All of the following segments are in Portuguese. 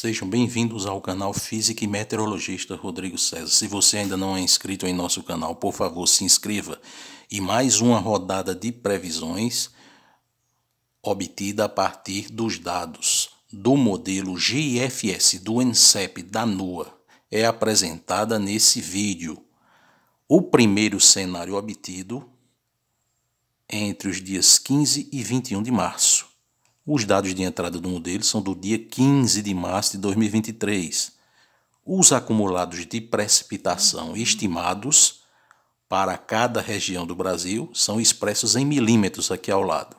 Sejam bem-vindos ao canal Física e Meteorologista Rodrigo César. Se você ainda não é inscrito em nosso canal, por favor, se inscreva. E mais uma rodada de previsões obtida a partir dos dados do modelo GFS do Encep da NUA é apresentada nesse vídeo. O primeiro cenário obtido entre os dias 15 e 21 de março. Os dados de entrada do modelo são do dia 15 de março de 2023. Os acumulados de precipitação estimados para cada região do Brasil são expressos em milímetros aqui ao lado.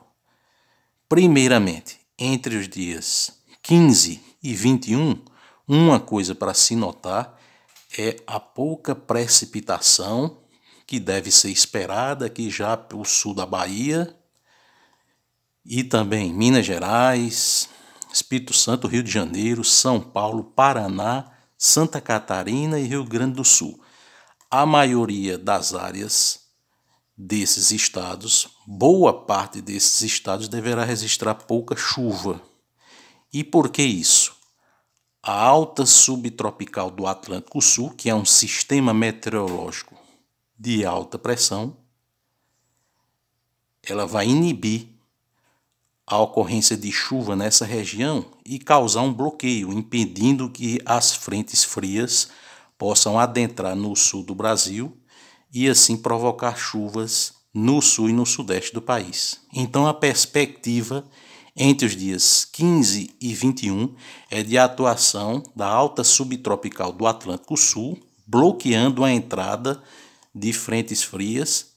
Primeiramente, entre os dias 15 e 21, uma coisa para se notar é a pouca precipitação que deve ser esperada, aqui já o sul da Bahia e também Minas Gerais, Espírito Santo, Rio de Janeiro, São Paulo, Paraná, Santa Catarina e Rio Grande do Sul. A maioria das áreas desses estados, boa parte desses estados deverá registrar pouca chuva. E por que isso? A alta subtropical do Atlântico Sul, que é um sistema meteorológico de alta pressão, ela vai inibir a ocorrência de chuva nessa região e causar um bloqueio, impedindo que as frentes frias possam adentrar no sul do Brasil e assim provocar chuvas no sul e no sudeste do país. Então a perspectiva entre os dias 15 e 21 é de atuação da alta subtropical do Atlântico Sul, bloqueando a entrada de frentes frias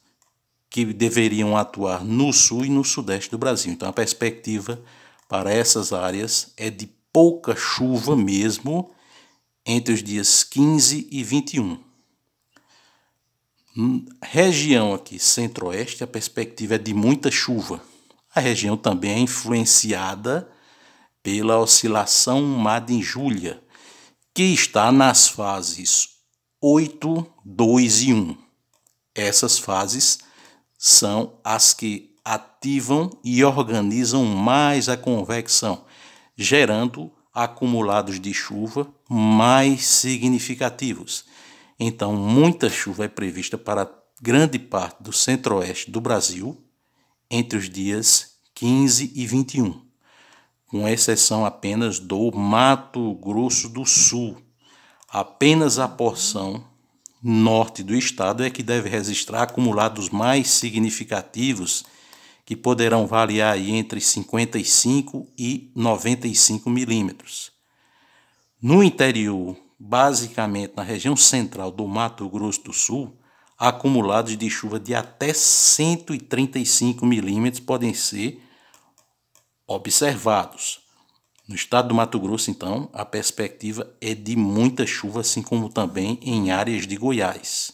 que deveriam atuar no sul e no sudeste do Brasil. Então a perspectiva para essas áreas é de pouca chuva mesmo entre os dias 15 e 21. Região aqui centro-oeste, a perspectiva é de muita chuva. A região também é influenciada pela oscilação Madden-Júlia, que está nas fases 8, 2 e 1. Essas fases são as que ativam e organizam mais a convecção, gerando acumulados de chuva mais significativos. Então, muita chuva é prevista para grande parte do centro-oeste do Brasil entre os dias 15 e 21, com exceção apenas do Mato Grosso do Sul. Apenas a porção norte do estado é que deve registrar acumulados mais significativos, que poderão variar entre 55 e 95 milímetros. No interior, basicamente na região central do Mato Grosso do Sul, acumulados de chuva de até 135 milímetros podem ser observados. No estado do Mato Grosso, então, a perspectiva é de muita chuva, assim como também em áreas de Goiás.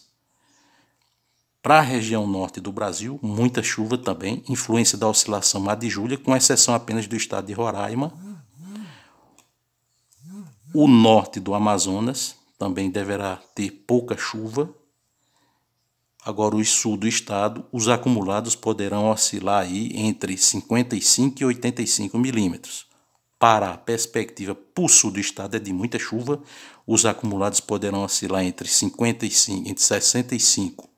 Para a região norte do Brasil, muita chuva também, influência da oscilação mar de Júlia, com exceção apenas do estado de Roraima. O norte do Amazonas também deverá ter pouca chuva. Agora, o sul do estado, os acumulados poderão oscilar aí entre 55 e 85 milímetros para a perspectiva para o sul do estado é de muita chuva. Os acumulados poderão oscilar entre 55, entre 65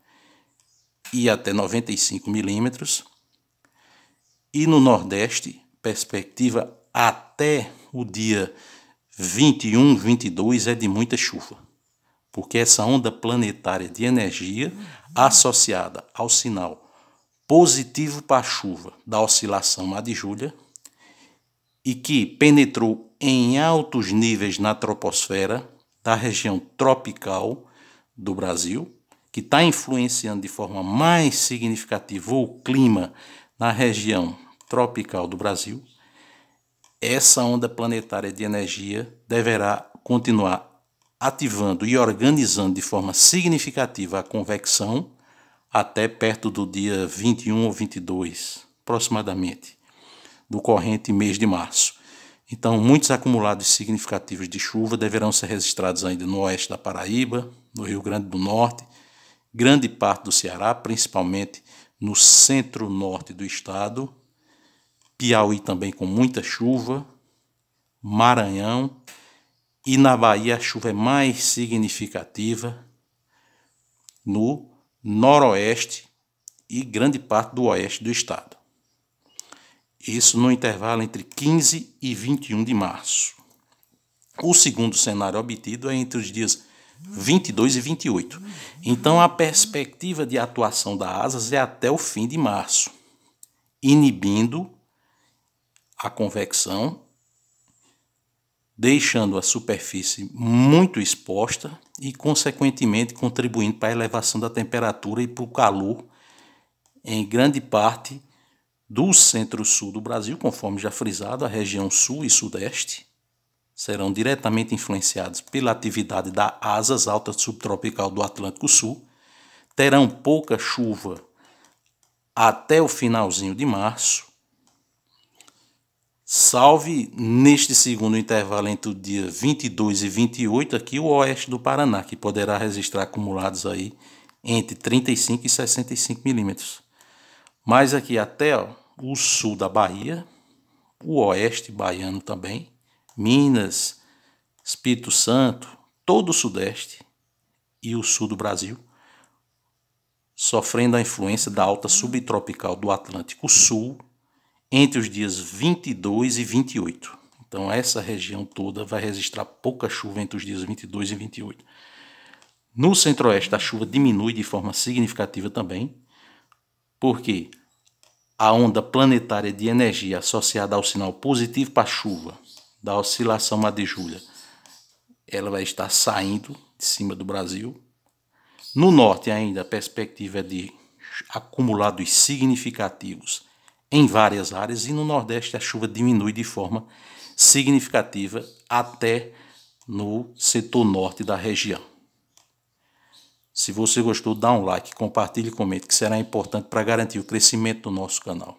e até 95 milímetros. E no nordeste, perspectiva até o dia 21, 22 é de muita chuva. Porque essa onda planetária de energia associada ao sinal positivo para a chuva da oscilação lá de Júlia, e que penetrou em altos níveis na troposfera da região tropical do Brasil, que está influenciando de forma mais significativa o clima na região tropical do Brasil, essa onda planetária de energia deverá continuar ativando e organizando de forma significativa a convecção até perto do dia 21 ou 22, aproximadamente do corrente mês de março. Então, muitos acumulados significativos de chuva deverão ser registrados ainda no oeste da Paraíba, no Rio Grande do Norte, grande parte do Ceará, principalmente no centro-norte do estado, Piauí também com muita chuva, Maranhão, e na Bahia a chuva é mais significativa no noroeste e grande parte do oeste do estado isso no intervalo entre 15 e 21 de março. O segundo cenário obtido é entre os dias 22 e 28. Então, a perspectiva de atuação da ASAS é até o fim de março, inibindo a convecção, deixando a superfície muito exposta e, consequentemente, contribuindo para a elevação da temperatura e para o calor em grande parte do centro-sul do Brasil, conforme já frisado, a região sul e sudeste serão diretamente influenciados pela atividade da asas alta subtropical do Atlântico Sul, terão pouca chuva até o finalzinho de março, salve neste segundo intervalo entre o dia 22 e 28 aqui o oeste do Paraná, que poderá registrar acumulados aí entre 35 e 65 milímetros. Mas aqui até ó, o sul da Bahia, o oeste baiano também, Minas, Espírito Santo, todo o sudeste e o sul do Brasil, sofrendo a influência da alta subtropical do Atlântico Sul entre os dias 22 e 28. Então, essa região toda vai registrar pouca chuva entre os dias 22 e 28. No centro-oeste, a chuva diminui de forma significativa também, porque a onda planetária de energia associada ao sinal positivo para a chuva, da oscilação julho, ela vai estar saindo de cima do Brasil. No norte ainda a perspectiva é de acumulados significativos em várias áreas e no nordeste a chuva diminui de forma significativa até no setor norte da região. Se você gostou, dá um like, compartilhe e comente, que será importante para garantir o crescimento do nosso canal.